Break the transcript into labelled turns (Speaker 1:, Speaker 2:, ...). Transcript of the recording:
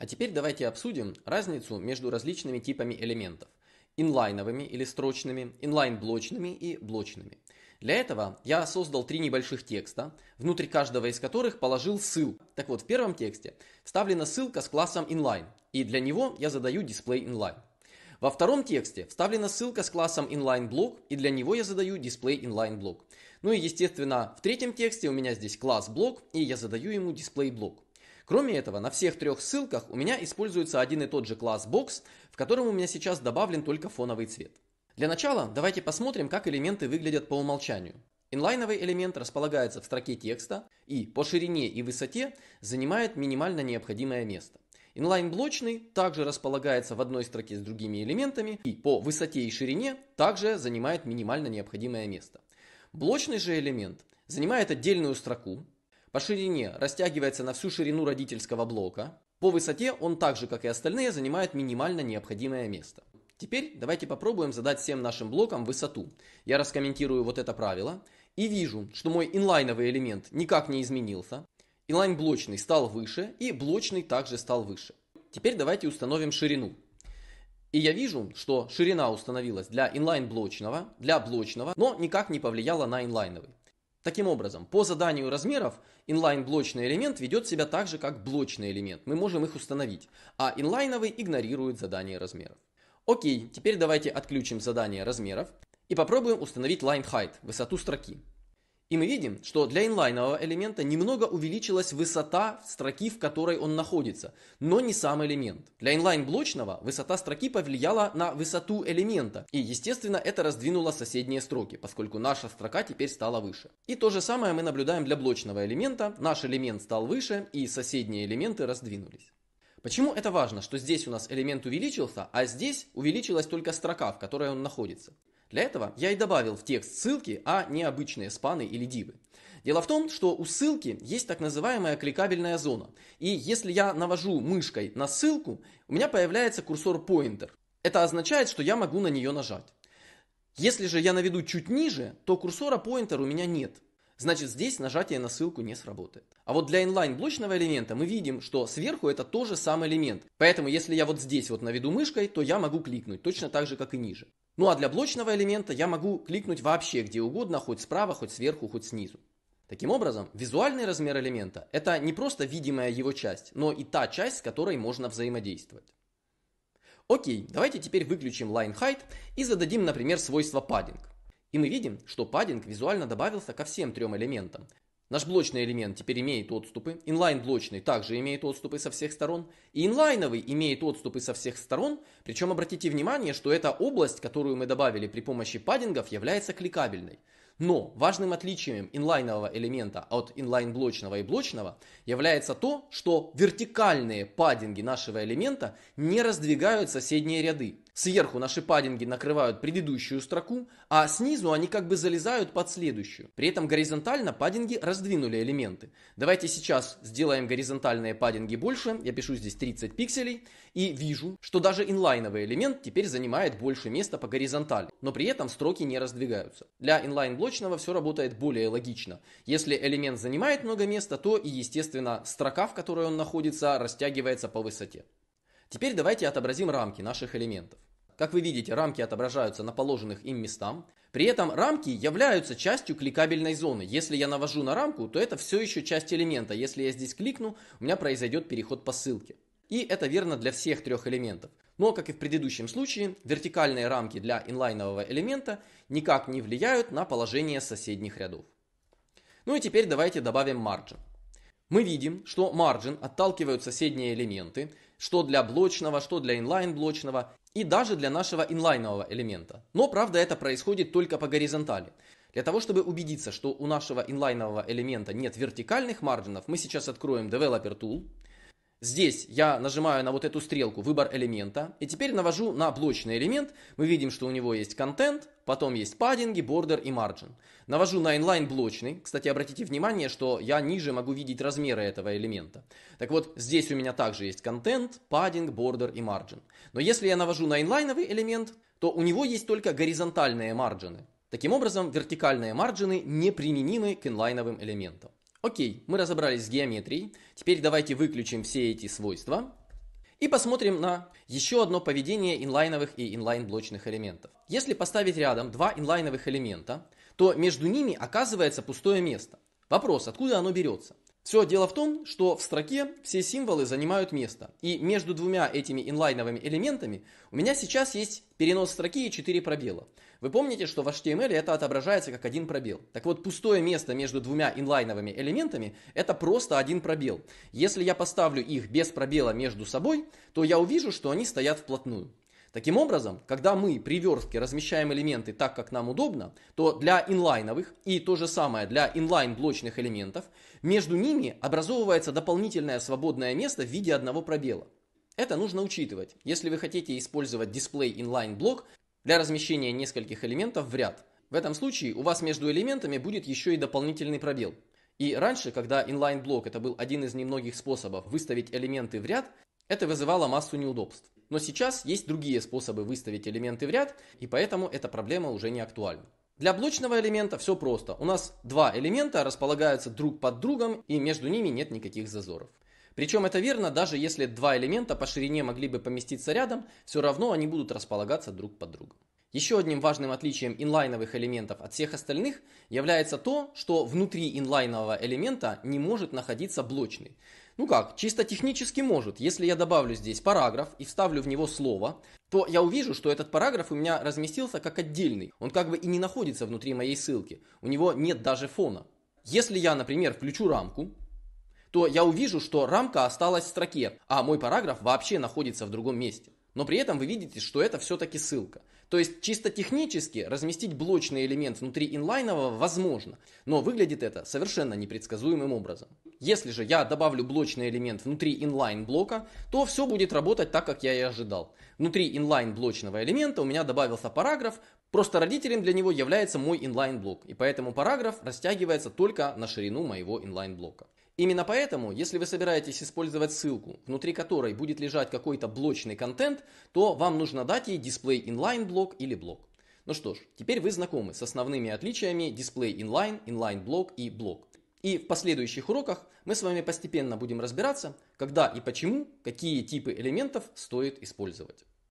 Speaker 1: А теперь давайте обсудим разницу между различными типами элементов – инлайновыми или строчными, инлайн-блочными и блочными. Для этого я создал три небольших текста, Внутри каждого из которых положил ссылку. Так вот, в первом тексте вставлена ссылка с классом inline, и для него я задаю display inline. Во втором тексте вставлена ссылка с классом inline-блок, и для него я задаю display inline-блок. Ну и естественно, в третьем тексте у меня здесь класс блок, и я задаю ему display-блок. Кроме этого, на всех трех ссылках у меня используется один и тот же класс Box, в котором у меня сейчас добавлен только фоновый цвет. Для начала давайте посмотрим, как элементы выглядят по умолчанию. Инлайновый элемент располагается в строке текста и по ширине и высоте занимает минимально необходимое место. Инлайн блочный также располагается в одной строке с другими элементами и по высоте и ширине также занимает минимально необходимое место. Блочный же элемент занимает отдельную строку, по ширине растягивается на всю ширину родительского блока. По высоте он так же, как и остальные, занимает минимально необходимое место. Теперь давайте попробуем задать всем нашим блокам высоту. Я раскомментирую вот это правило. И вижу, что мой инлайновый элемент никак не изменился. Инлайн блочный стал выше, и блочный также стал выше. Теперь давайте установим ширину. И я вижу, что ширина установилась для инлайн блочного, для блочного, но никак не повлияла на инлайновый. Таким образом, по заданию размеров inline блочный элемент ведет себя так же, как блочный элемент. Мы можем их установить, а инлайновый игнорирует задание размеров. Окей, теперь давайте отключим задание размеров и попробуем установить line height, высоту строки. И мы видим, что для инлайнового элемента немного увеличилась высота строки, в которой он находится, но не сам элемент. Для инлайн-блочного высота строки повлияла на высоту элемента, и естественно это раздвинуло соседние строки, поскольку наша строка теперь стала выше. И то же самое мы наблюдаем для блочного элемента, наш элемент стал выше и соседние элементы раздвинулись. Почему это важно, что здесь у нас элемент увеличился, а здесь увеличилась только строка, в которой он находится? Для этого я и добавил в текст ссылки, а не обычные спаны или дивы. Дело в том, что у ссылки есть так называемая кликабельная зона. И если я навожу мышкой на ссылку, у меня появляется курсор-поинтер. Это означает, что я могу на нее нажать. Если же я наведу чуть ниже, то курсора-поинтер у меня нет. Значит, здесь нажатие на ссылку не сработает. А вот для инлайн-блочного элемента мы видим, что сверху это тоже самый элемент. Поэтому если я вот здесь вот наведу мышкой, то я могу кликнуть, точно так же, как и ниже. Ну а для блочного элемента я могу кликнуть вообще где угодно, хоть справа, хоть сверху, хоть снизу. Таким образом, визуальный размер элемента – это не просто видимая его часть, но и та часть, с которой можно взаимодействовать. Окей, давайте теперь выключим line height и зададим, например, свойство padding. И мы видим, что padding визуально добавился ко всем трем элементам, Наш блочный элемент теперь имеет отступы, инлайн-блочный также имеет отступы со всех сторон, и инлайновый имеет отступы со всех сторон, причем обратите внимание, что эта область, которую мы добавили при помощи паддингов, является кликабельной. Но важным отличием инлайнового элемента от инлайн-блочного и блочного является то, что вертикальные паддинги нашего элемента не раздвигают соседние ряды. Сверху наши паддинги накрывают предыдущую строку, а снизу они как бы залезают под следующую. При этом горизонтально паддинги раздвинули элементы. Давайте сейчас сделаем горизонтальные паддинги больше. Я пишу здесь 30 пикселей и вижу, что даже инлайновый элемент теперь занимает больше места по горизонтали, но при этом строки не раздвигаются. Для инлайн-блочного все работает более логично. Если элемент занимает много места, то и, естественно, строка, в которой он находится, растягивается по высоте. Теперь давайте отобразим рамки наших элементов. Как вы видите, рамки отображаются на положенных им местам. При этом рамки являются частью кликабельной зоны. Если я навожу на рамку, то это все еще часть элемента. Если я здесь кликну, у меня произойдет переход по ссылке. И это верно для всех трех элементов. Но, как и в предыдущем случае, вертикальные рамки для инлайнового элемента никак не влияют на положение соседних рядов. Ну и теперь давайте добавим margin. Мы видим, что марджин отталкивают соседние элементы, что для блочного, что для инлайн-блочного и даже для нашего инлайнового элемента. Но правда это происходит только по горизонтали. Для того, чтобы убедиться, что у нашего инлайнового элемента нет вертикальных маржинов, мы сейчас откроем Developer Tool – Здесь я нажимаю на вот эту стрелку «Выбор элемента» и теперь навожу на блочный элемент. Мы видим, что у него есть контент, потом есть паддинги, бордер и марджин. Навожу на inline блочный. Кстати, обратите внимание, что я ниже могу видеть размеры этого элемента. Так вот, здесь у меня также есть контент, паддинг, бордер и марджин. Но если я навожу на инлайновый элемент, то у него есть только горизонтальные маржины. Таким образом, вертикальные маржины не применимы к инлайновым элементам. Окей, мы разобрались с геометрией. Теперь давайте выключим все эти свойства и посмотрим на еще одно поведение инлайновых и инлайн-блочных элементов. Если поставить рядом два инлайновых элемента, то между ними оказывается пустое место. Вопрос, откуда оно берется? Все дело в том, что в строке все символы занимают место. И между двумя этими инлайновыми элементами у меня сейчас есть перенос строки и 4 пробела. Вы помните, что в HTML это отображается как один пробел. Так вот, пустое место между двумя инлайновыми элементами – это просто один пробел. Если я поставлю их без пробела между собой, то я увижу, что они стоят вплотную. Таким образом, когда мы при верстке размещаем элементы так, как нам удобно, то для инлайновых и то же самое для инлайн-блочных элементов между ними образовывается дополнительное свободное место в виде одного пробела. Это нужно учитывать, если вы хотите использовать дисплей inline-блок для размещения нескольких элементов в ряд. В этом случае у вас между элементами будет еще и дополнительный пробел. И раньше, когда inline-блок это был один из немногих способов выставить элементы в ряд, это вызывало массу неудобств. Но сейчас есть другие способы выставить элементы в ряд, и поэтому эта проблема уже не актуальна. Для блочного элемента все просто. У нас два элемента располагаются друг под другом, и между ними нет никаких зазоров. Причем это верно, даже если два элемента по ширине могли бы поместиться рядом, все равно они будут располагаться друг под другом. Еще одним важным отличием инлайновых элементов от всех остальных является то, что внутри инлайнового элемента не может находиться блочный. Ну как, чисто технически может. Если я добавлю здесь параграф и вставлю в него слово, то я увижу, что этот параграф у меня разместился как отдельный. Он как бы и не находится внутри моей ссылки. У него нет даже фона. Если я, например, включу рамку, то я увижу, что рамка осталась в строке, а мой параграф вообще находится в другом месте но при этом вы видите, что это все-таки ссылка. То есть чисто технически разместить блочный элемент внутри инлайнового возможно, но выглядит это совершенно непредсказуемым образом. Если же я добавлю блочный элемент внутри inline блока, то все будет работать так, как я и ожидал. Внутри inline блочного элемента у меня добавился параграф, просто родителем для него является мой inline блок, и поэтому параграф растягивается только на ширину моего inline блока. Именно поэтому, если вы собираетесь использовать ссылку, внутри которой будет лежать какой-то блочный контент, то вам нужно дать ей display inline блок или блок. Ну что ж, теперь вы знакомы с основными отличиями display inline, inline блок и блок. И в последующих уроках мы с вами постепенно будем разбираться, когда и почему, какие типы элементов стоит использовать.